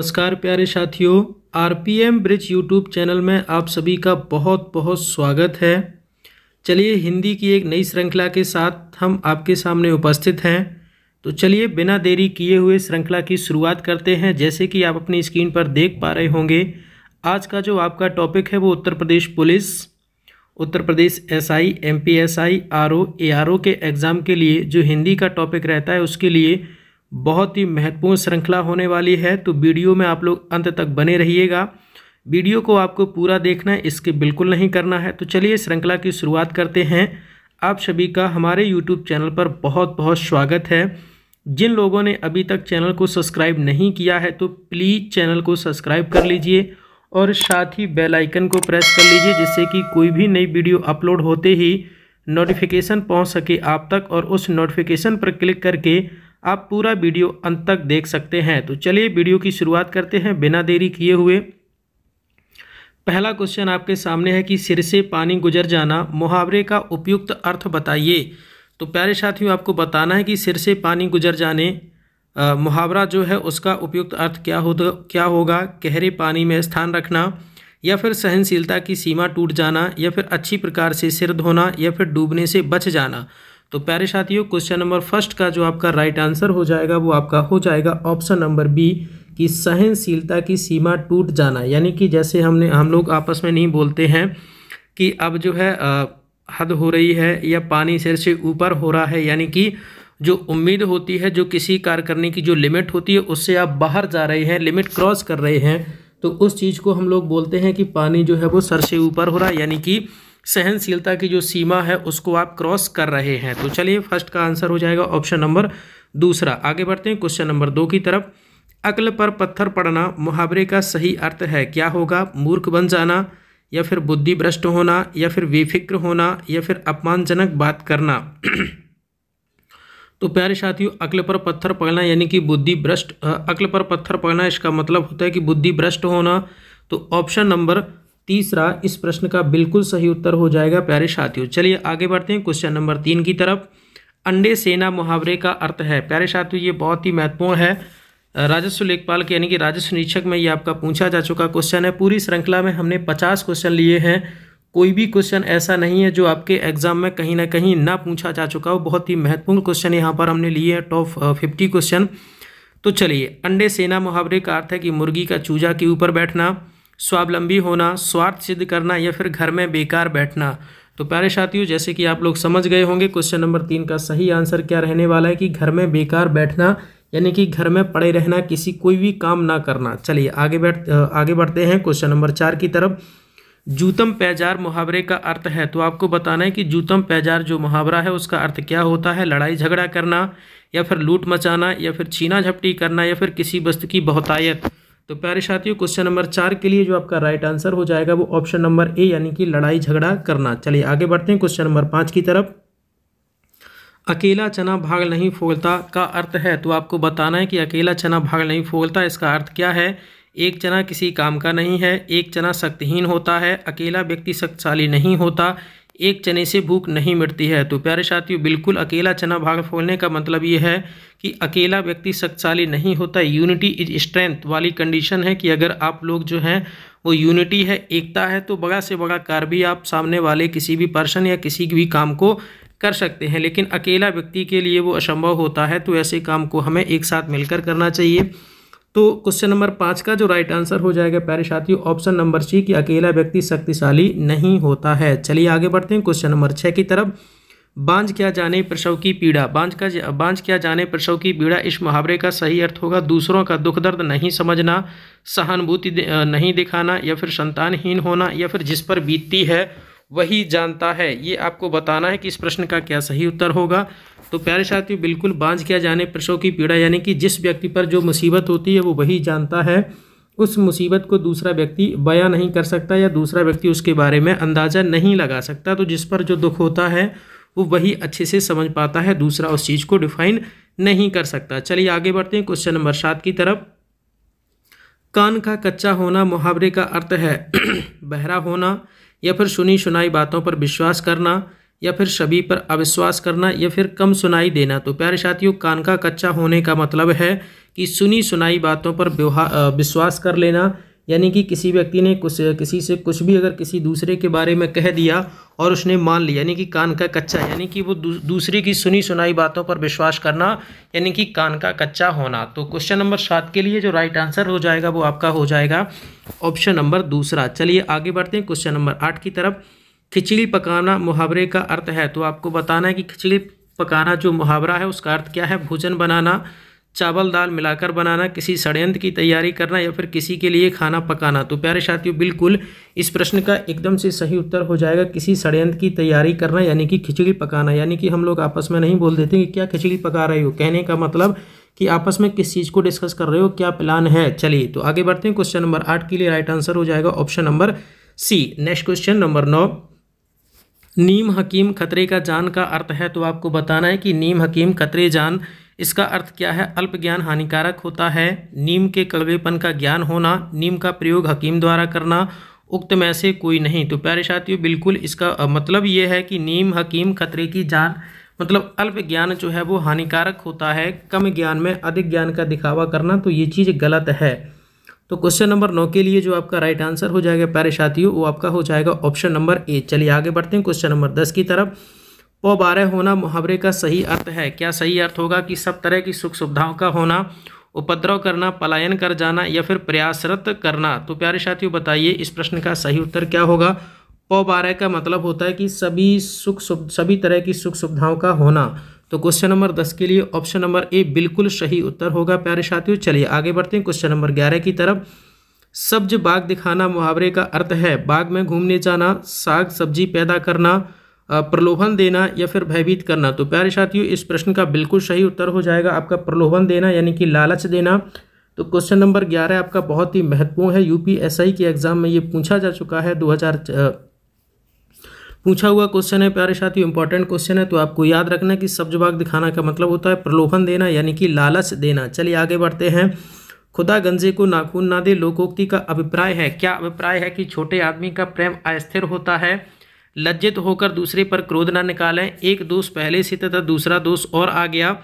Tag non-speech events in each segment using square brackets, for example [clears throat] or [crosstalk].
नमस्कार प्यारे साथियों आरपीएम ब्रिज यूट्यूब चैनल में आप सभी का बहुत बहुत स्वागत है चलिए हिंदी की एक नई श्रृंखला के साथ हम आपके सामने उपस्थित हैं तो चलिए बिना देरी किए हुए श्रृंखला की शुरुआत करते हैं जैसे कि आप अपनी स्क्रीन पर देख पा रहे होंगे आज का जो आपका टॉपिक है वो Uttar Pradesh police Uttar Pradesh S I M P S I R O A R O के एग्ज़ाम के लिए जो हिंदी का टॉपिक रहता है उसके लिए बहुत ही महत्वपूर्ण श्रृंखला होने वाली है तो वीडियो में आप लोग अंत तक बने रहिएगा वीडियो को आपको पूरा देखना है इसके बिल्कुल नहीं करना है तो चलिए श्रृंखला की शुरुआत करते हैं आप सभी का हमारे यूट्यूब चैनल पर बहुत बहुत स्वागत है जिन लोगों ने अभी तक चैनल को सब्सक्राइब नहीं किया है तो प्लीज़ चैनल को सब्सक्राइब कर लीजिए और साथ ही बेल आइकन को प्रेस कर लीजिए जिससे कि कोई भी नई वीडियो अपलोड होते ही नोटिफिकेशन पहुंच सके आप तक और उस नोटिफिकेशन पर क्लिक करके आप पूरा वीडियो अंत तक देख सकते हैं तो चलिए वीडियो की शुरुआत करते हैं बिना देरी किए हुए पहला क्वेश्चन आपके सामने है कि सिर से पानी गुजर जाना मुहावरे का उपयुक्त अर्थ बताइए तो प्यारे साथियों आपको बताना है कि सिर से पानी गुजर जाने मुहावरा जो है उसका उपयुक्त अर्थ क्या हो क्या होगा गहरे पानी में स्थान रखना या फिर सहनशीलता की सीमा टूट जाना या फिर अच्छी प्रकार से सिर धोना या फिर डूबने से बच जाना तो प्यारे साथियों क्वेश्चन नंबर फर्स्ट का जो आपका राइट आंसर हो जाएगा वो आपका हो जाएगा ऑप्शन नंबर बी कि सहनशीलता की सीमा टूट जाना यानी कि जैसे हमने हम लोग आपस में नहीं बोलते हैं कि अब जो है आ, हद हो रही है या पानी सिर से ऊपर हो रहा है यानी कि जो उम्मीद होती है जो किसी कार्य करने की जो लिमिट होती है उससे आप बाहर जा रहे हैं लिमिट क्रॉस कर रहे हैं तो उस चीज़ को हम लोग बोलते हैं कि पानी जो है वो सर से ऊपर हो रहा है यानी कि सहनशीलता की जो सीमा है उसको आप क्रॉस कर रहे हैं तो चलिए फर्स्ट का आंसर हो जाएगा ऑप्शन नंबर दूसरा आगे बढ़ते हैं क्वेश्चन नंबर दो की तरफ अक्ल पर पत्थर पड़ना मुहावरे का सही अर्थ है क्या होगा मूर्ख बन जाना या फिर बुद्धि भ्रष्ट होना या फिर बेफिक्र होना या फिर अपमानजनक बात करना तो प्यारे साथियों अक्ल पर पत्थर पड़ना यानी कि बुद्धि भ्रष्ट अक्ल पर पत्थर पड़ना इसका मतलब होता है कि बुद्धि भ्रष्ट होना तो ऑप्शन नंबर तीसरा इस प्रश्न का बिल्कुल सही उत्तर हो जाएगा प्यारे साथियों चलिए आगे बढ़ते हैं क्वेश्चन नंबर तीन की तरफ अंडे सेना मुहावरे का अर्थ है प्यारे साथियों ये बहुत ही महत्वपूर्ण है राजस्व लेखपाल के यानी कि राजस्व निरीक्षक में ये आपका पूछा जा चुका क्वेश्चन है पूरी श्रृंखला में हमने पचास क्वेश्चन लिए हैं कोई भी क्वेश्चन ऐसा नहीं है जो आपके एग्जाम में कहीं ना कहीं ना पूछा जा चुका हो बहुत ही महत्वपूर्ण क्वेश्चन यहाँ पर हमने लिए हैं टॉप फिफ्टी क्वेश्चन तो चलिए अंडे सेना मुहावरे का अर्थ है कि मुर्गी का चूजा के ऊपर बैठना स्वावलंबी होना स्वार्थ सिद्ध करना या फिर घर में बेकार बैठना तो प्यारे साथियों जैसे कि आप लोग समझ गए होंगे क्वेश्चन नंबर तीन का सही आंसर क्या रहने वाला है कि घर में बेकार बैठना यानी कि घर में पड़े रहना किसी कोई भी काम ना करना चलिए आगे बैठ आगे बढ़ते हैं क्वेश्चन नंबर चार की तरफ जूतम पैजार मुहावरे का अर्थ है तो आपको बताना है कि जूतम पैजार जो मुहावरा है उसका अर्थ क्या होता है लड़ाई झगड़ा करना या फिर लूट मचाना या फिर छीना झपटी करना या फिर किसी वस्तु की बहुतायत तो प्यारे साथियों क्वेश्चन नंबर चार के लिए जो आपका राइट आंसर हो जाएगा वो ऑप्शन नंबर ए यानी कि लड़ाई झगड़ा करना चलिए आगे बढ़ते हैं क्वेश्चन नंबर पाँच की तरफ अकेला चना भाग नहीं फूलता का अर्थ है तो आपको बताना है कि अकेला चना भाग नहीं फूलता इसका अर्थ क्या है एक चना किसी काम का नहीं है एक चना शक्तिहीन होता है अकेला व्यक्ति शक्तिशाली नहीं होता एक चने से भूख नहीं मिटती है तो प्यारे साथियों बिल्कुल अकेला चना भाग फोलने का मतलब ये है कि अकेला व्यक्ति शक्तिशाली नहीं होता यूनिटी इज स्ट्रेंथ वाली कंडीशन है कि अगर आप लोग जो हैं वो यूनिटी है एकता है तो बड़ा से बड़ा कार्य भी आप सामने वाले किसी भी पर्सन या किसी भी काम को कर सकते हैं लेकिन अकेला व्यक्ति के लिए वो असंभव होता है तो ऐसे काम को हमें एक साथ मिलकर करना चाहिए तो क्वेश्चन नंबर पाँच का जो राइट आंसर हो जाएगा प्यारे साथियों ऑप्शन नंबर सी कि अकेला व्यक्ति शक्तिशाली नहीं होता है चलिए आगे बढ़ते हैं क्वेश्चन नंबर छः की तरफ बांझ क्या जाने प्रसव की पीड़ा बांझ का बांझ क्या जाने प्रसव की पीड़ा इस मुहावरे का सही अर्थ होगा दूसरों का दुख दर्द नहीं समझना सहानुभूति नहीं दिखाना या फिर संतानहीन होना या फिर जिस पर बीतती है वही जानता है ये आपको बताना है कि इस प्रश्न का क्या सही उत्तर होगा तो प्यारे साथियों बिल्कुल बांझ किया जाने प्रसव की पीड़ा यानी कि जिस व्यक्ति पर जो मुसीबत होती है वो वही जानता है उस मुसीबत को दूसरा व्यक्ति बयां नहीं कर सकता या दूसरा व्यक्ति उसके बारे में अंदाज़ा नहीं लगा सकता तो जिस पर जो दुख होता है वो वही अच्छे से समझ पाता है दूसरा उस चीज़ को डिफाइन नहीं कर सकता चलिए आगे बढ़ते हैं क्वेश्चन नंबर सात की तरफ कान का कच्चा होना मुहावरे का अर्थ है [clears throat] बहरा होना या फिर सुनी सुनाई बातों पर विश्वास करना या फिर सभी पर अविश्वास करना या फिर कम सुनाई देना तो प्यारे साथियों कान का कच्चा होने का मतलब है कि सुनी सुनाई बातों पर विश्वास कर लेना यानी कि किसी व्यक्ति ने कुछ किसी से कुछ भी अगर किसी दूसरे के बारे में कह दिया और उसने मान लिया यानी कि कान का कच्चा यानी कि वो दू, दूसरे की सुनी सुनाई बातों पर विश्वास करना यानी कि कान का कच्चा होना तो क्वेश्चन नंबर सात के लिए जो राइट आंसर हो जाएगा वो आपका हो जाएगा ऑप्शन नंबर दूसरा चलिए आगे बढ़ते हैं क्वेश्चन नंबर आठ की तरफ खिचड़ी पकाना मुहावरे का अर्थ है तो आपको बताना है कि खिचड़ी पकाना जो मुहावरा है उसका अर्थ क्या है भोजन बनाना चावल दाल मिलाकर बनाना किसी षड्यंत्र की तैयारी करना या फिर किसी के लिए खाना पकाना तो प्यारे साथियों बिल्कुल इस प्रश्न का एकदम से सही उत्तर हो जाएगा किसी षड्यंत्र की तैयारी करना यानी कि खिचड़ी पकाना यानी कि हम लोग आपस में नहीं बोल देते कि क्या खिचड़ी पका रहे हो कहने का मतलब कि आपस में किस चीज़ को डिस्कस कर रहे हो क्या प्लान है चलिए तो आगे बढ़ते हैं क्वेश्चन नंबर आठ के लिए राइट आंसर हो जाएगा option number C next question number नौ नीम हकीम खतरे का जान का अर्थ है तो आपको बताना है कि नीम हकीम खतरे जान इसका अर्थ क्या है अल्प ज्ञान हानिकारक होता है नीम के कड़वेपन का ज्ञान होना नीम का प्रयोग हकीम द्वारा करना उक्त में से कोई नहीं तो प्यारे साथियों बिल्कुल इसका मतलब ये है कि नीम हकीम खतरे की जान मतलब अल्प ज्ञान जो है वो हानिकारक होता है कम ज्ञान में अधिक ज्ञान का दिखावा करना तो ये चीज़ गलत है तो क्वेश्चन नंबर नौ के लिए जो आपका राइट आंसर हो जाएगा प्यारे साथियों वो आपका हो जाएगा ऑप्शन नंबर ए चलिए आगे बढ़ते हैं क्वेश्चन नंबर दस की तरफ पौ बारह होना मुहावरे का सही अर्थ है क्या सही अर्थ होगा कि सब तरह की सुख सुविधाओं का होना उपद्रव करना पलायन कर जाना या फिर प्रयासरत करना तो प्यारे साथियों बताइए इस प्रश्न का सही उत्तर क्या होगा पौ बारह का मतलब होता है कि सभी सुख सभी तरह की सुख सुविधाओं का होना तो क्वेश्चन नंबर दस के लिए ऑप्शन नंबर ए बिल्कुल सही उत्तर होगा प्यारे साथियों चलिए आगे बढ़ते हैं क्वेश्चन नंबर ग्यारह की तरफ सब्ज बाग दिखाना मुहावरे का अर्थ है बाग में घूमने जाना साग सब्जी पैदा करना प्रलोभन देना या फिर भयभीत करना तो प्यारे साथियों इस प्रश्न का बिल्कुल सही उत्तर हो जाएगा आपका प्रलोभन देना यानी कि लालच देना तो क्वेश्चन नंबर ग्यारह आपका बहुत ही महत्वपूर्ण है यूपीएसआई के एग्ज़ाम में ये पूछा जा चुका है दो हज़ार पूछा हुआ क्वेश्चन है प्यारे साथियों इंपॉर्टेंट क्वेश्चन है तो आपको याद रखना कि बाग दिखाना का मतलब होता है प्रलोभन देना यानी कि लालच देना चलिए आगे बढ़ते हैं खुदा गंजे को नाखून ना दे लोकोक्ति का अभिप्राय है क्या अभिप्राय है कि छोटे आदमी का प्रेम अस्थिर होता है लज्जित होकर दूसरे पर क्रोध ना निकालें एक दोष पहले से तथा दूसरा दोष और आ गया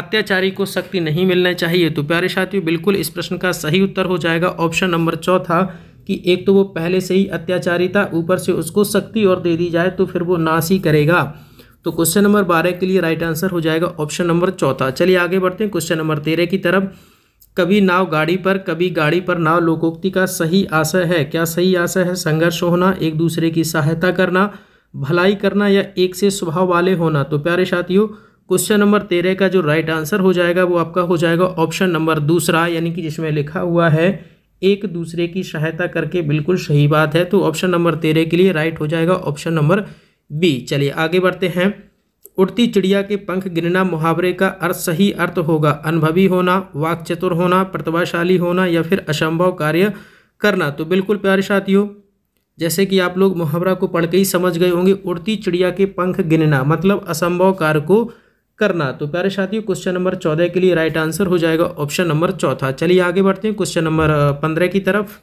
अत्याचारी को शक्ति नहीं मिलना चाहिए तो प्यारे साथियों बिल्कुल इस प्रश्न का सही उत्तर हो जाएगा ऑप्शन नंबर चौथा कि एक तो वो पहले से ही अत्याचारी था ऊपर से उसको शक्ति और दे दी जाए तो फिर वो नाश ही करेगा तो क्वेश्चन नंबर बारह के लिए राइट आंसर हो जाएगा ऑप्शन नंबर चौथा चलिए आगे बढ़ते हैं क्वेश्चन नंबर तेरह की तरफ कभी नाव गाड़ी पर कभी गाड़ी पर नाव लोकोक्ति का सही आशय है क्या सही आशय है संघर्ष होना एक दूसरे की सहायता करना भलाई करना या एक से स्वभाव वाले होना तो प्यारे साथियों क्वेश्चन नंबर तेरह का जो राइट आंसर हो जाएगा वो आपका हो जाएगा ऑप्शन नंबर दूसरा यानी कि जिसमें लिखा हुआ है एक दूसरे की सहायता करके बिल्कुल सही बात है तो ऑप्शन नंबर तेरह के लिए राइट हो जाएगा ऑप्शन नंबर बी चलिए आगे बढ़ते हैं उड़ती चिड़िया के पंख गिनना मुहावरे का अर्थ सही अर्थ होगा अनुभवी होना वाक्चतुर होना प्रतिभाशाली होना या फिर असंभव कार्य करना तो बिल्कुल प्यारे साथियों जैसे कि आप लोग मुहावरा को पढ़ के ही समझ गए होंगे उड़ती चिड़िया के पंख गिनना मतलब असंभव कार्य को करना तो प्यारे साथियों क्वेश्चन नंबर चौदह के लिए राइट आंसर हो जाएगा ऑप्शन नंबर चौथा चलिए आगे बढ़ते हैं क्वेश्चन नंबर पंद्रह की तरफ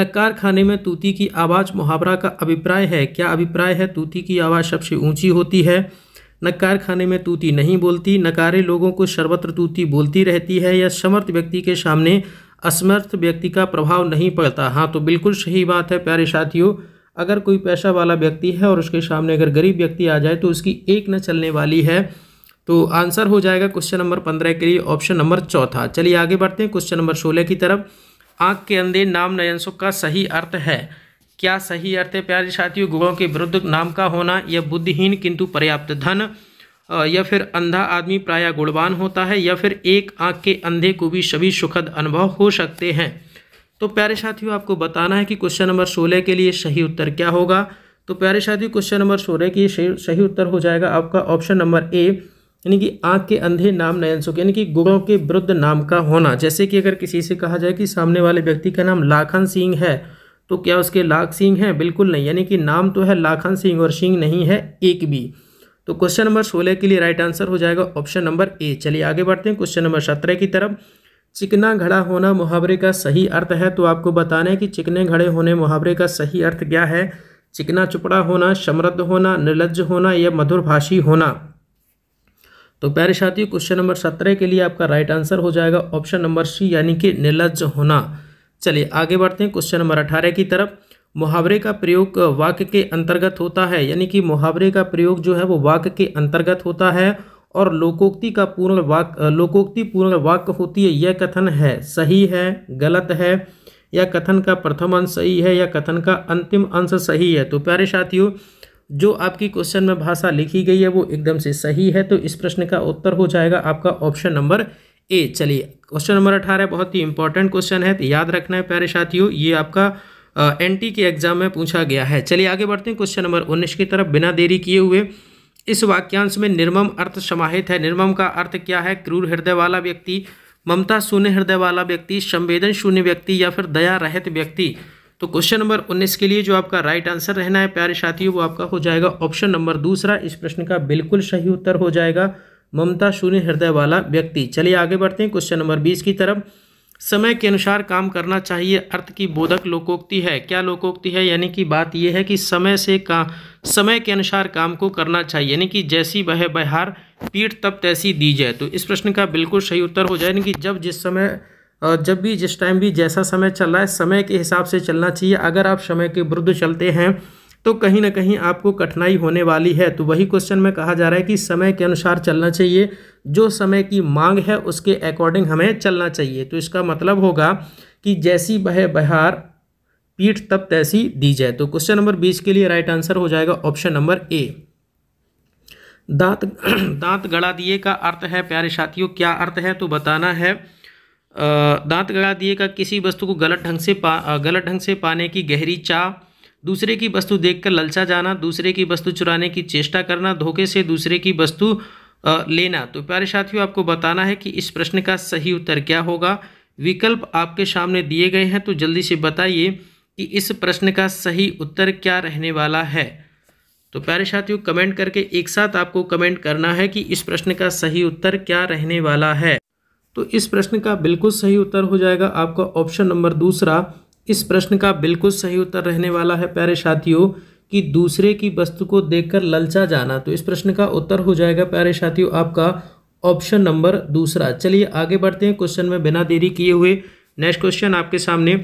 नक्कार खाने में तूती की आवाज़ मुहावरा का अभिप्राय है क्या अभिप्राय है तूती की आवाज़ सबसे ऊंची होती है नक्कार खाने में तूती नहीं बोलती नकारे लोगों को सर्वत्र तूती बोलती रहती है या समर्थ व्यक्ति के सामने असमर्थ व्यक्ति का प्रभाव नहीं पड़ता हाँ तो बिल्कुल सही बात है प्यारे साथियों अगर कोई पैसा वाला व्यक्ति है और उसके सामने अगर गरीब व्यक्ति आ जाए तो उसकी एक न चलने वाली है तो आंसर हो जाएगा क्वेश्चन नंबर पंद्रह के लिए ऑप्शन नंबर चौथा चलिए आगे बढ़ते हैं क्वेश्चन नंबर सोलह की तरफ आँख के अंधे नाम नयन सुख का सही अर्थ है क्या सही अर्थ है प्यारे साथियों गुणों के विरुद्ध नाम का होना यह बुद्धिहीन किंतु पर्याप्त धन या फिर अंधा आदमी प्रायः गुणवान होता है या फिर एक आँख के अंधे को भी सभी सुखद अनुभव हो सकते हैं तो प्यारे साथियों आपको बताना है कि क्वेश्चन नंबर सोलह के लिए सही उत्तर क्या होगा तो प्यारे साथियों क्वेश्चन नंबर सोलह के सही उत्तर हो जाएगा आपका ऑप्शन नंबर ए यानी कि आँख के अंधे नाम नयन सुख यानी कि गुणों के वृद्ध नाम का होना जैसे कि अगर किसी से कहा जाए कि सामने वाले व्यक्ति का नाम लाखन सिंह है तो क्या उसके लाख सिंह हैं बिल्कुल नहीं यानी कि नाम तो है लाखन सिंह और सिंह नहीं है एक भी तो क्वेश्चन नंबर सोलह के लिए राइट आंसर हो जाएगा ऑप्शन नंबर ए चलिए आगे बढ़ते हैं क्वेश्चन नंबर सत्रह की तरफ चिकना घड़ा होना मुहावरे का सही अर्थ है तो आपको बताना है कि चिकने घड़े होने मुहावरे का सही अर्थ क्या है चिकना चुपड़ा होना समृद्ध होना निर्लज होना या मधुरभाषी होना तो प्यारे साथियों क्वेश्चन नंबर सत्रह के लिए आपका राइट आंसर हो जाएगा ऑप्शन नंबर सी यानी कि निर्लज होना चलिए आगे बढ़ते हैं क्वेश्चन नंबर अठारह की तरफ मुहावरे का प्रयोग वाक्य के अंतर्गत होता है यानी कि मुहावरे का प्रयोग जो है वो वाक्य के अंतर्गत होता है और लोकोक्ति का पूर्ण वाक्य लोकोक्ति पूर्ण वाक्य होती है यह कथन है सही है गलत है या कथन का प्रथम अंश सही है या कथन का अंतिम अंश सही है तो प्यारे साथियों जो आपकी क्वेश्चन में भाषा लिखी गई है वो एकदम से सही है तो इस प्रश्न का उत्तर हो जाएगा आपका ऑप्शन नंबर ए चलिए क्वेश्चन नंबर अठारह बहुत ही इंपॉर्टेंट क्वेश्चन है तो याद रखना है प्यारे साथियों ये आपका एनटी के एग्जाम में पूछा गया है चलिए आगे बढ़ते हैं क्वेश्चन नंबर उन्नीस की तरफ बिना देरी किए हुए इस वाक्यांश में निर्मम अर्थ समाहित है निर्मम का अर्थ क्या है क्रूर हृदय वाला व्यक्ति ममता शून्य हृदय वाला व्यक्ति संवेदन शून्य व्यक्ति या फिर दया रहित व्यक्ति तो क्वेश्चन नंबर उन्नीस के लिए जो आपका राइट आंसर रहना है प्यारे साथियों वो आपका हो जाएगा ऑप्शन नंबर दूसरा इस प्रश्न का बिल्कुल सही उत्तर हो जाएगा ममता शून्य हृदय वाला व्यक्ति चलिए आगे बढ़ते हैं क्वेश्चन नंबर बीस की तरफ समय के अनुसार काम करना चाहिए अर्थ की बोधक लोकोक्ति है क्या लोकोक्ति है यानी कि बात यह है कि समय से का समय के अनुसार काम को करना चाहिए यानी कि जैसी वह बहार पीठ तब तैसी दी जाए तो इस प्रश्न का बिल्कुल सही उत्तर हो जाए यानी कि जब जिस समय जब भी जिस टाइम भी जैसा समय चल रहा है समय के हिसाब से चलना चाहिए अगर आप समय के विरुद्ध चलते हैं तो कहीं ना कहीं आपको कठिनाई होने वाली है तो वही क्वेश्चन में कहा जा रहा है कि समय के अनुसार चलना चाहिए जो समय की मांग है उसके अकॉर्डिंग हमें चलना चाहिए तो इसका मतलब होगा कि जैसी बह बहार पीठ तब तैसी दी जाए तो क्वेश्चन नंबर बीस के लिए राइट आंसर हो जाएगा ऑप्शन नंबर ए दांत दांत गड़ा दिए का अर्थ है प्यारे साथियों क्या अर्थ है तो बताना है दांत गड़ा दिए का किसी वस्तु को गलत ढंग से पा गलत ढंग से पाने की गहरी चाह दूसरे की वस्तु देखकर ललचा जाना दूसरे की वस्तु चुराने की चेष्टा करना धोखे से दूसरे की वस्तु लेना तो प्यारे साथियों आपको बताना है कि इस प्रश्न का सही उत्तर क्या होगा विकल्प आपके सामने दिए गए हैं तो जल्दी से बताइए कि इस प्रश्न का सही उत्तर क्या रहने वाला है तो प्यारे साथियों कमेंट करके एक साथ आपको कमेंट करना है कि इस प्रश्न का सही उत्तर क्या रहने वाला है तो इस प्रश्न का बिल्कुल सही उत्तर हो जाएगा आपका ऑप्शन नंबर दूसरा इस प्रश्न का बिल्कुल सही उत्तर रहने वाला है प्यारे साथियों कि दूसरे की वस्तु को देखकर ललचा जाना तो इस प्रश्न का उत्तर हो जाएगा प्यारे साथियों आपका ऑप्शन नंबर दूसरा चलिए आगे बढ़ते हैं क्वेश्चन में बिना देरी किए हुए नेक्स्ट क्वेश्चन आपके सामने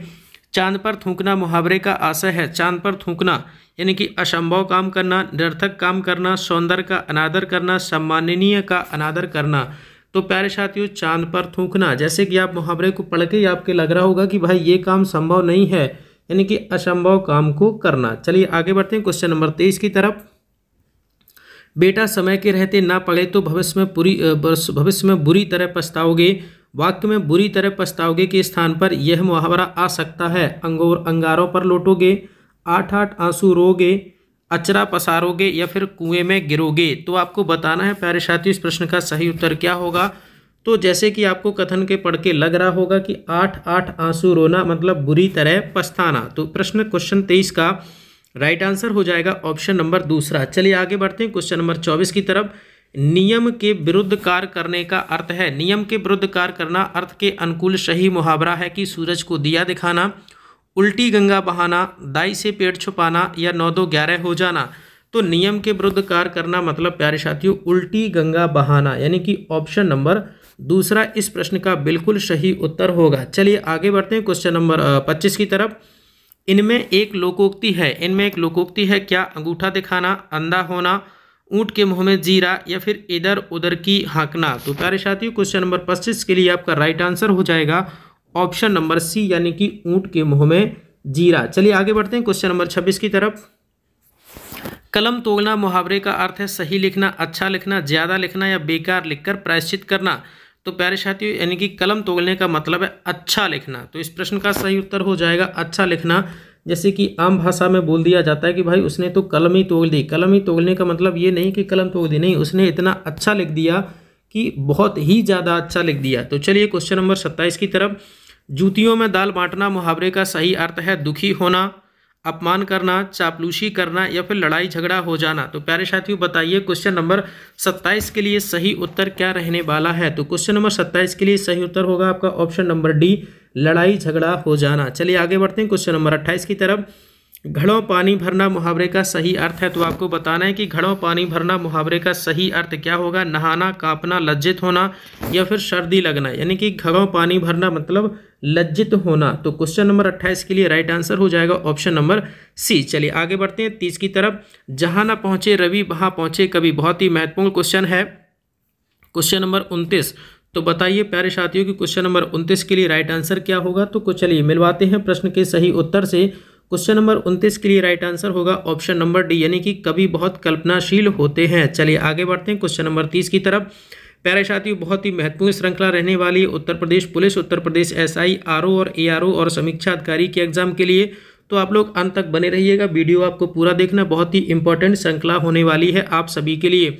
चांद पर थूकना मुहावरे का आशय है चांद पर थूकना यानी कि असंभव काम करना निरर्थक काम करना सौंदर्य का अनादर करना सम्माननीय का अनादर करना तो प्यारे साथियों चांद पर थूकना जैसे कि आप मुहावरे को पढ़ के आपके लग रहा होगा कि भाई ये काम संभव नहीं है यानी कि असंभव काम को करना चलिए आगे बढ़ते हैं क्वेश्चन नंबर तेईस की तरफ बेटा समय के रहते ना पढ़े तो भविष्य में पूरी भविष्य में बुरी तरह पछताओगे वाक्य में बुरी तरह पछताओगे के स्थान पर यह मुहावरा आ सकता है अंगोर अंगारों पर लौटोगे आठ आठ आंसू रोगे अचरा पसारोगे या फिर कुएं में गिरोगे तो आपको बताना है प्यारे साथियों इस प्रश्न का सही उत्तर क्या होगा तो जैसे कि आपको कथन के पढ़ के लग रहा होगा कि आठ आठ आंसू रोना मतलब बुरी तरह पछताना तो प्रश्न क्वेश्चन तेईस का राइट आंसर हो जाएगा ऑप्शन नंबर दूसरा चलिए आगे बढ़ते हैं क्वेश्चन नंबर चौबीस की तरफ नियम के विरुद्ध कार्य करने का अर्थ है नियम के विरुद्ध कार्य करना अर्थ के अनुकूल सही मुहावरा है कि सूरज को दिया दिखाना उल्टी गंगा बहाना दाई से पेट छुपाना या नौ दो ग्यारह हो जाना तो नियम के विरुद्ध कार्य करना मतलब प्यारे साथियों उल्टी गंगा बहाना यानी कि ऑप्शन नंबर दूसरा इस प्रश्न का बिल्कुल सही उत्तर होगा चलिए आगे बढ़ते हैं क्वेश्चन नंबर पच्चीस की तरफ इनमें एक लोकोक्ति है इनमें एक लोकोक्ति है क्या अंगूठा दिखाना अंधा होना ऊँट के मुँह में जीरा या फिर इधर उधर की हाँकना तो प्यारे साथियों क्वेश्चन नंबर पच्चीस के लिए आपका राइट आंसर हो जाएगा ऑप्शन नंबर सी यानी कि ऊंट के मुंह में जीरा चलिए आगे बढ़ते हैं क्वेश्चन नंबर छब्बीस की तरफ कलम तोड़ना मुहावरे का अर्थ है सही लिखना अच्छा लिखना ज़्यादा लिखना या बेकार लिखकर प्रायश्चित करना तो प्यारे साथियों यानी कि कलम तोड़ने का मतलब है अच्छा लिखना तो इस प्रश्न का सही उत्तर हो जाएगा अच्छा लिखना जैसे कि आम भाषा में बोल दिया जाता है कि भाई उसने तो कलम ही तोड़ दी कलम ही तोड़ने का मतलब ये नहीं कि कलम तोड़ दी नहीं उसने इतना अच्छा लिख दिया कि बहुत ही ज़्यादा अच्छा लिख दिया तो चलिए क्वेश्चन नंबर सत्ताईस की तरफ जूतियों में दाल बांटना मुहावरे का सही अर्थ है दुखी होना अपमान करना चापलूसी करना या फिर लड़ाई झगड़ा हो जाना तो प्यारे साथियों बताइए क्वेश्चन नंबर सत्ताईस के लिए सही उत्तर क्या रहने वाला है तो क्वेश्चन नंबर सत्ताईस के लिए सही उत्तर होगा आपका ऑप्शन नंबर डी लड़ाई झगड़ा हो जाना चलिए आगे बढ़ते हैं क्वेश्चन नंबर अट्ठाईस की तरफ घड़ों पानी भरना मुहावरे का सही अर्थ है तो आपको बताना है कि घड़ों पानी भरना मुहावरे का सही अर्थ क्या होगा नहाना कांपना लज्जित होना या फिर सर्दी लगना यानी कि घड़ों पानी भरना मतलब लज्जित होना तो क्वेश्चन नंबर अट्ठाईस के लिए राइट आंसर हो जाएगा ऑप्शन नंबर सी चलिए आगे बढ़ते हैं तीस की तरफ जहाँ ना पहुँचे रवि वहाँ पहुँचे कभी बहुत ही महत्वपूर्ण क्वेश्चन है क्वेश्चन नंबर उनतीस तो बताइए प्यारे साथियों कि क्वेश्चन नंबर उनतीस के लिए राइट आंसर क्या होगा तो कुछ चलिए मिलवाते हैं प्रश्न के सही उत्तर से क्वेश्चन नंबर उनतीस के लिए राइट आंसर होगा ऑप्शन नंबर डी यानी कि कभी बहुत कल्पनाशील होते हैं चलिए आगे बढ़ते हैं क्वेश्चन नंबर तीस की तरफ प्यारे साथियों बहुत ही महत्वपूर्ण श्रृंखला रहने वाली Uttar Pradesh police Uttar Pradesh SI RO और एआरओ और समीक्षा अधिकारी के एग्जाम के लिए तो आप लोग अंत तक बने रहिएगा वीडियो आपको पूरा देखना बहुत ही इंपॉर्टेंट श्रृंखला होने वाली है आप सभी के लिए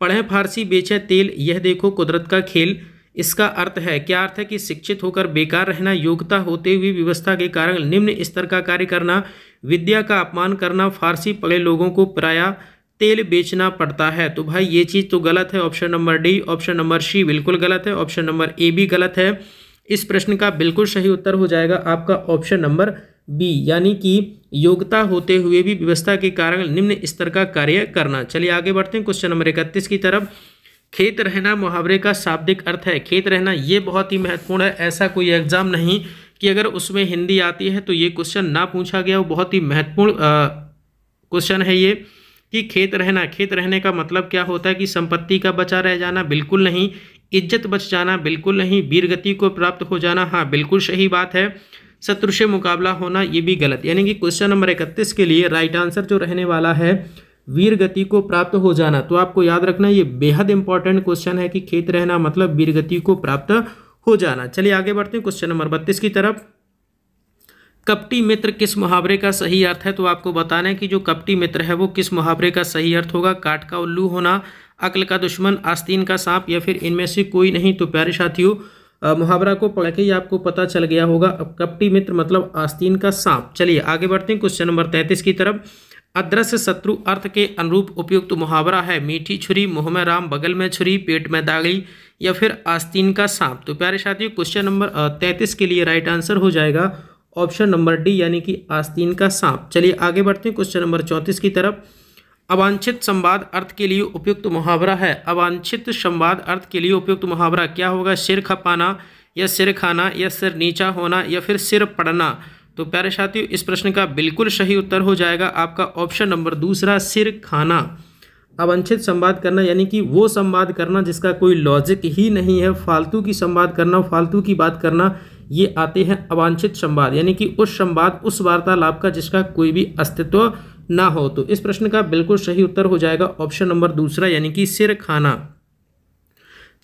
पढ़ें फारसी बेचे तेल यह देखो कुदरत का खेल इसका अर्थ है क्या अर्थ है कि शिक्षित होकर बेकार रहना योग्यता होते हुए व्यवस्था के कारण निम्न स्तर का कार्य करना विद्या का अपमान करना फारसी पढ़े लोगों को प्राय तेल बेचना पड़ता है तो भाई ये चीज़ तो गलत है option number D option number C बिल्कुल गलत है ऑप्शन नंबर ए भी गलत है इस प्रश्न का बिल्कुल सही उत्तर हो जाएगा आपका ऑप्शन नंबर बी यानी कि योग्यता होते हुए भी व्यवस्था के कारण निम्न स्तर का कार्य करना चलिए आगे बढ़ते हैं क्वेश्चन नंबर इकतीस की तरफ खेत रहना मुहावरे का शाब्दिक अर्थ है खेत रहना ये बहुत ही महत्वपूर्ण है ऐसा कोई एग्जाम नहीं कि अगर उसमें हिंदी आती है तो ये क्वेश्चन ना पूछा गया वो बहुत ही महत्वपूर्ण क्वेश्चन है ये कि खेत रहना खेत रहने का मतलब क्या होता है कि संपत्ति का बचा रह जाना बिल्कुल नहीं इज्जत बच जाना बिल्कुल नहीं वीर गति को प्राप्त हो जाना हाँ बिल्कुल सही बात है शत्रु से मुकाबला होना ये भी गलत यानी कि क्वेश्चन नंबर इकतीस के लिए राइट आंसर जो रहने वाला है वीर गति को प्राप्त हो जाना तो आपको याद रखना ये बेहद इंपॉर्टेंट क्वेश्चन है कि खेत रहना मतलब वीरगति को प्राप्त हो जाना चलिए आगे बढ़ते हैं क्वेश्चन नंबर बत्तीस की तरफ कपटी मित्र किस मुहावरे का सही अर्थ है तो आपको बताना है कि जो कपटी मित्र है वो किस मुहावरे का सही अर्थ होगा काट का उल्लू होना अकल का दुश्मन आस्तीन का सांप या फिर इनमें से कोई नहीं तो प्यारे साथियों मुहावरा को पढ़ के ही आपको पता चल गया होगा अब कपटी मित्र मतलब आस्तीन का सांप चलिए आगे बढ़ते हैं क्वेश्चन नंबर तैंतीस की तरफ अदृश्य शत्रु अर्थ के अनुरूप उपयुक्त मुहावरा है मीठी छुरी मुँह में राम बगल में छुरी पेट में दागी या फिर आस्तीन का सांप तो प्यारे साथियों क्वेश्चन नंबर तैंतीस के लिए राइट आंसर हो जाएगा ऑप्शन नंबर डी यानी कि आस्तीन का सांप चलिए आगे बढ़ते हैं क्वेश्चन नंबर चौंतीस की तरफ अवांछित संवाद अर्थ के लिए उपयुक्त मुहावरा है अवांछित संवाद अर्थ के लिए उपयुक्त मुहावरा क्या होगा सिर खपाना या सिर खाना या सिर नीचा होना या फिर सिर पड़ना तो प्यारे साथियों इस प्रश्न का बिल्कुल सही उत्तर हो जाएगा आपका ऑप्शन नंबर दूसरा सिर खाना अवंछित संवाद करना यानी कि वो संवाद करना जिसका कोई लॉजिक ही नहीं है फालतू की संवाद करना फालतू की बात करना ये आते हैं अवांछित संवाद यानी कि उस संवाद उस वार्तालाप का जिसका कोई भी अस्तित्व ना हो तो इस प्रश्न का बिल्कुल सही उत्तर हो जाएगा ऑप्शन नंबर दूसरा यानी कि सिर खाना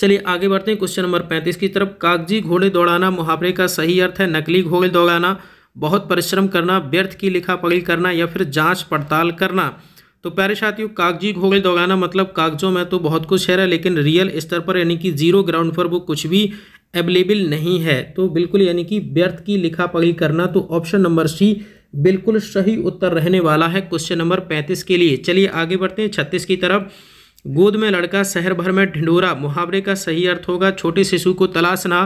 चलिए आगे बढ़ते हैं क्वेश्चन नंबर पैंतीस की तरफ कागजी घोड़े दौड़ाना मुहावरे का सही अर्थ है नकली घोड़े दौड़ाना बहुत परिश्रम करना व्यर्थ की लिखा पढ़ी करना या फिर जांच पड़ताल करना तो प्यारे साथियों कागजी घोड़े दौड़ाना मतलब कागजों में तो बहुत कुछ है लेकिन रियल स्तर पर यानी कि जीरो ग्राउंड पर वो कुछ भी अवेलेबल नहीं है तो बिल्कुल यानी कि व्यर्थ की लिखा पढ़ी करना तो ऑप्शन नंबर सी बिल्कुल सही उत्तर रहने वाला है क्वेश्चन नंबर पैंतीस के लिए चलिए आगे बढ़ते हैं छत्तीस की तरफ गोद में लड़का शहर भर में ढिंडोरा मुहावरे का सही अर्थ होगा छोटे शिशु को तलाशना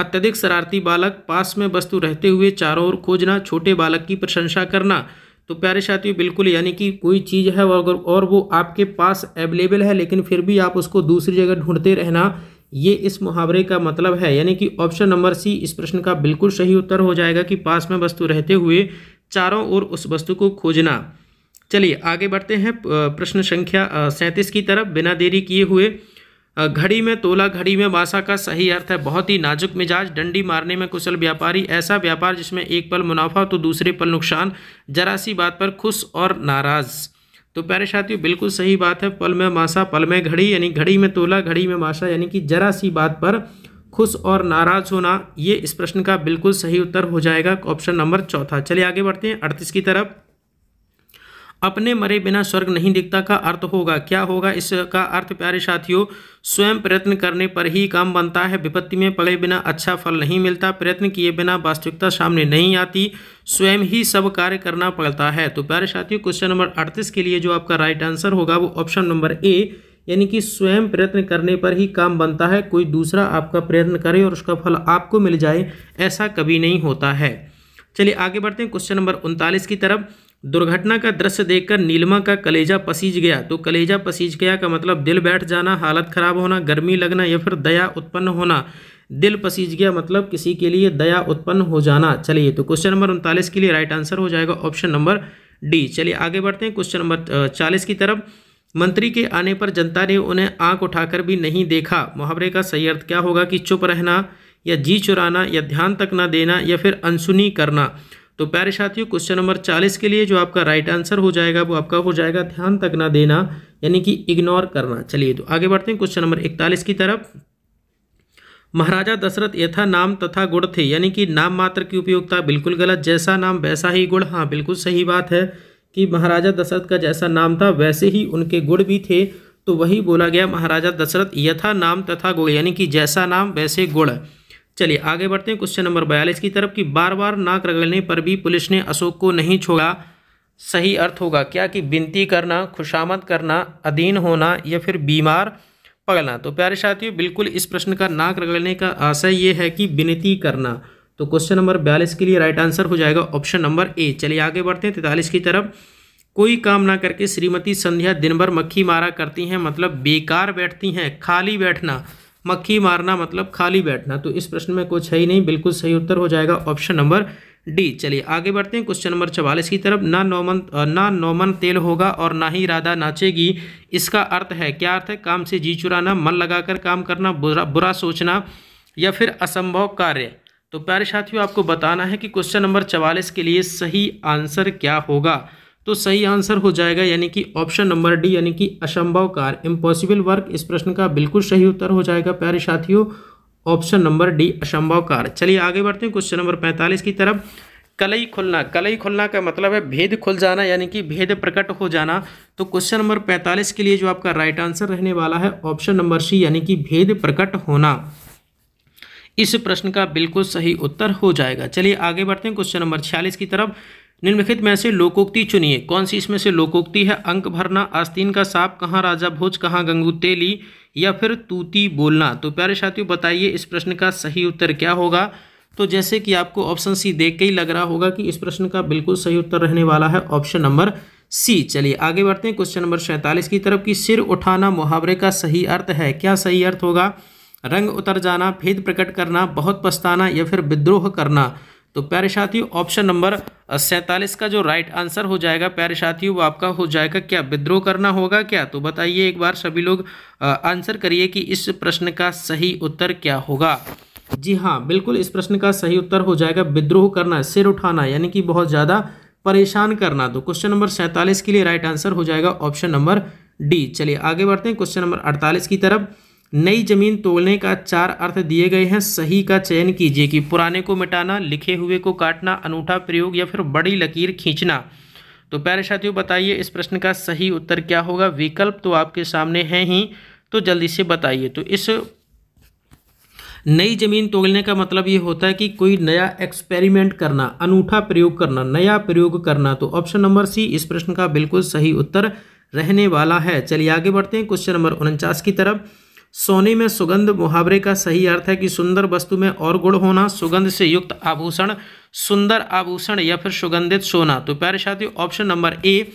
अत्यधिक शरारती बालक पास में वस्तु रहते हुए चारों ओर खोजना छोटे बालक की प्रशंसा करना तो प्यारे साथियों बिल्कुल यानी कि कोई चीज़ है और वो आपके पास अवेलेबल है लेकिन फिर भी आप उसको दूसरी जगह ढूंढते रहना ये इस मुहावरे का मतलब है यानी कि ऑप्शन नंबर सी इस प्रश्न का बिल्कुल सही उत्तर हो जाएगा कि पास में वस्तु रहते हुए चारों ओर उस वस्तु को खोजना चलिए आगे बढ़ते हैं प्रश्न संख्या सैंतीस की तरफ बिना देरी किए हुए घड़ी में तोला घड़ी में बासा का सही अर्थ है बहुत ही नाजुक मिजाज डंडी मारने में कुशल व्यापारी ऐसा व्यापार जिसमें एक पल मुनाफा तो दूसरे पल नुकसान जरा सी बात पर खुश और नाराज़ तो प्यारे साथियों बिल्कुल सही बात है पल में मासा पल में घड़ी यानी घड़ी में तोला घड़ी में मासा यानी कि जरा सी बात पर खुश और नाराज होना ये इस प्रश्न का बिल्कुल सही उत्तर हो जाएगा ऑप्शन नंबर चौथा चलिए आगे बढ़ते हैं अड़तीस की तरफ अपने मरे बिना स्वर्ग नहीं दिखता का अर्थ होगा क्या होगा इसका अर्थ प्यारे साथियों स्वयं प्रयत्न करने पर ही काम बनता है विपत्ति में पड़े बिना अच्छा फल नहीं मिलता प्रयत्न किए बिना वास्तविकता सामने नहीं आती स्वयं ही सब कार्य करना पड़ता है तो प्यारे साथियों क्वेश्चन नंबर अड़तीस के लिए जो आपका राइट आंसर होगा वो ऑप्शन नंबर ए यानी कि स्वयं प्रयत्न करने पर ही काम बनता है कोई दूसरा आपका प्रयत्न करे और उसका फल आपको मिल जाए ऐसा कभी नहीं होता है चलिए आगे बढ़ते हैं क्वेश्चन नंबर उनतालीस की तरफ दुर्घटना का दृश्य देखकर नीलमा का कलेजा पसीज गया तो कलेजा पसीज गया का मतलब दिल बैठ जाना हालत खराब होना गर्मी लगना या फिर दया उत्पन्न होना दिल पसीज गया मतलब किसी के लिए दया उत्पन्न हो जाना चलिए तो क्वेश्चन नंबर उनतालीस के लिए राइट आंसर हो जाएगा ऑप्शन नंबर डी चलिए आगे बढ़ते हैं क्वेश्चन नंबर चालीस की तरफ मंत्री के आने पर जनता ने उन्हें आंख उठाकर भी नहीं देखा मुहावरे का सही अर्थ क्या होगा कि चुप रहना या जी चुराना या ध्यान तक ना देना या फिर अनसुनी करना तो प्यारे साथियों क्वेश्चन नंबर चालीस के लिए जो आपका राइट आंसर हो जाएगा वो आपका हो जाएगा ध्यान तक ना देना यानी कि इग्नोर करना चलिए तो आगे बढ़ते हैं क्वेश्चन नंबर इकतालीस की तरफ महाराजा दशरथ यथा नाम तथा गुण थे यानी कि नाम मात्र की उपयोगिता बिल्कुल गलत जैसा नाम वैसा ही गुण हाँ बिल्कुल सही बात है कि महाराजा दशरथ का जैसा नाम था वैसे ही उनके गुण भी थे तो वही बोला गया महाराजा दशरथ यथा नाम तथा गुण यानी कि जैसा नाम वैसे गुण चलिए आगे बढ़ते हैं क्वेश्चन नंबर बयालीस की तरफ कि बार बार नाक रगड़ने पर भी पुलिस ने अशोक को नहीं छोड़ा सही अर्थ होगा क्या कि विनती करना खुशामद करना अधीन होना या फिर बीमार पगलना तो प्यारे साथियों बिल्कुल इस प्रश्न का नाक रगड़ने का आशय ये है कि विनती करना तो क्वेश्चन नंबर बयालीस के लिए राइट आंसर हो जाएगा ऑप्शन नंबर ए चलिए आगे बढ़ते हैं तैतालीस की तरफ कोई काम ना करके श्रीमती संध्या दिन भर मक्खी मारा करती हैं मतलब बेकार बैठती हैं खाली बैठना मक्खी मारना मतलब खाली बैठना तो इस प्रश्न में कुछ है ही नहीं बिल्कुल सही उत्तर हो जाएगा ऑप्शन नंबर डी चलिए आगे बढ़ते हैं क्वेश्चन नंबर चवालीस की तरफ ना नौमन ना नौमन तेल होगा और ना ही राधा नाचेगी इसका अर्थ है क्या अर्थ है काम से जी चुराना मन लगाकर काम करना बुरा बुरा सोचना या फिर असंभव कार्य तो प्यारे साथियों आपको बताना है कि क्वेश्चन नंबर चवालीस के लिए सही आंसर क्या होगा तो सही आंसर हो जाएगा यानी कि ऑप्शन नंबर डी यानी कि असंभव कार इम्पॉसिबल वर्क इस प्रश्न का बिल्कुल सही उत्तर हो जाएगा प्यारे साथियों ऑप्शन नंबर डी असंभव कार चलिए आगे बढ़ते हैं क्वेश्चन नंबर पैंतालीस की तरफ कलई खुलना कलई खुलना का मतलब है भेद खुल जाना यानी कि भेद प्रकट हो जाना तो क्वेश्चन नंबर पैंतालीस के लिए जो आपका राइट आंसर रहने वाला है ऑप्शन नंबर सी यानी कि भेद प्रकट होना इस प्रश्न का बिल्कुल सही उत्तर हो जाएगा चलिए आगे बढ़ते हैं क्वेश्चन नंबर छियालीस की तरफ निम्नलिखित में से लोकोक्ति चुनिए कौन सी इसमें से लोकोक्ति है अंक भरना आस्तीन का साप कहाँ राजा भोज कहाँ गंगू तेली या फिर तूती बोलना तो प्यारे साथियों बताइए इस प्रश्न का सही उत्तर क्या होगा तो जैसे कि आपको ऑप्शन सी देख के ही लग रहा होगा कि इस प्रश्न का बिल्कुल सही उत्तर रहने वाला है ऑप्शन नंबर सी चलिए आगे बढ़ते हैं क्वेश्चन नंबर सैंतालीस की तरफ कि सिर उठाना मुहावरे का सही अर्थ है क्या सही अर्थ होगा रंग उतर जाना भेद प्रकट करना बहुत पछताना या फिर विद्रोह करना तो प्यारे साथियों ऑप्शन नंबर सैंतालीस का जो राइट आंसर हो जाएगा प्यारे साथियों वो आपका हो जाएगा क्या विद्रोह करना होगा क्या तो बताइए एक बार सभी लोग आंसर करिए कि इस प्रश्न का सही उत्तर क्या होगा जी हाँ बिल्कुल इस प्रश्न का सही उत्तर हो जाएगा विद्रोह करना सिर उठाना यानी कि बहुत ज़्यादा परेशान करना तो क्वेश्चन नंबर सैंतालीस के लिए राइट आंसर हो जाएगा ऑप्शन नंबर डी चलिए आगे बढ़ते हैं क्वेश्चन नंबर अड़तालीस की तरफ नई जमीन तोड़ने का चार अर्थ दिए गए हैं सही का चयन कीजिए कि पुराने को मिटाना लिखे हुए को काटना अनूठा प्रयोग या फिर बड़ी लकीर खींचना तो प्यारे साथियों बताइए इस प्रश्न का सही उत्तर क्या होगा विकल्प तो आपके सामने हैं ही तो जल्दी से बताइए तो इस नई जमीन तोड़ने का मतलब ये होता है कि कोई नया एक्सपेरिमेंट करना अनूठा प्रयोग करना नया प्रयोग करना तो ऑप्शन नंबर सी इस प्रश्न का बिल्कुल सही उत्तर रहने वाला है चलिए आगे बढ़ते हैं क्वेश्चन नंबर उनचास की तरफ सोने में सुगंध मुहावरे का सही अर्थ है कि सुंदर वस्तु में और गुण होना सुगंध से युक्त आभूषण सुंदर आभूषण या फिर सुगंधित सोना तो प्यारे साथियों ऑप्शन नंबर ए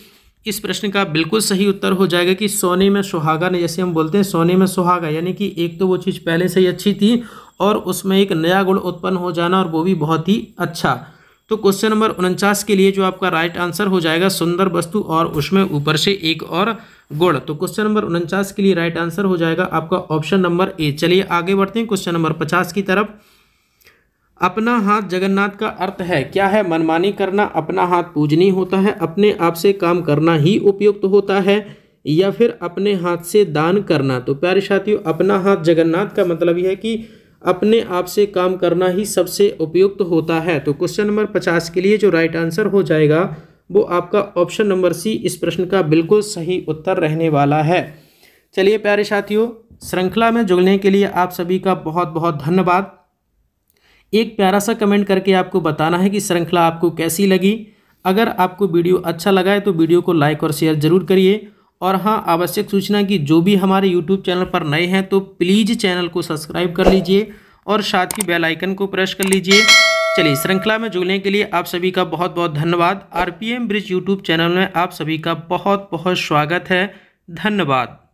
इस प्रश्न का बिल्कुल सही उत्तर हो जाएगा कि सोने में सुहागा ने जैसे हम बोलते हैं सोने में सुहागा यानी कि एक तो वो चीज़ पहले से ही अच्छी थी और उसमें एक नया गुण उत्पन्न हो जाना और वो भी बहुत ही अच्छा तो क्वेश्चन नंबर उनचास के लिए जो आपका राइट आंसर हो जाएगा सुंदर वस्तु और उसमें ऊपर से एक और गुण तो क्वेश्चन नंबर उनचास के लिए राइट आंसर हो जाएगा आपका ऑप्शन नंबर ए चलिए आगे बढ़ते हैं क्वेश्चन नंबर पचास की तरफ अपना हाथ जगन्नाथ का अर्थ है क्या है मनमानी करना अपना हाथ पूजनी होता है अपने आप से काम करना ही उपयुक्त तो होता है या फिर अपने हाथ से दान करना तो प्यारे साथियों अपना हाथ जगन्नाथ का मतलब यह है कि अपने आप से काम करना ही सबसे उपयुक्त तो होता है तो क्वेश्चन नंबर पचास के लिए जो राइट आंसर हो जाएगा वो आपका ऑप्शन नंबर सी इस प्रश्न का बिल्कुल सही उत्तर रहने वाला है चलिए प्यारे साथियों श्रृंखला में जुड़ने के लिए आप सभी का बहुत बहुत धन्यवाद एक प्यारा सा कमेंट करके आपको बताना है कि श्रृंखला आपको कैसी लगी अगर आपको वीडियो अच्छा लगा है तो वीडियो को लाइक और शेयर ज़रूर करिए और हाँ आवश्यक सूचना कि जो भी हमारे यूट्यूब चैनल पर नए हैं तो प्लीज़ चैनल को सब्सक्राइब कर लीजिए और साथ ही बेल आइकन को प्रेस कर लीजिए चलिए श्रृंखला में जुड़ने के लिए आप सभी का बहुत बहुत धन्यवाद आरपीएम ब्रिज यूट्यूब चैनल में आप सभी का बहुत बहुत स्वागत है धन्यवाद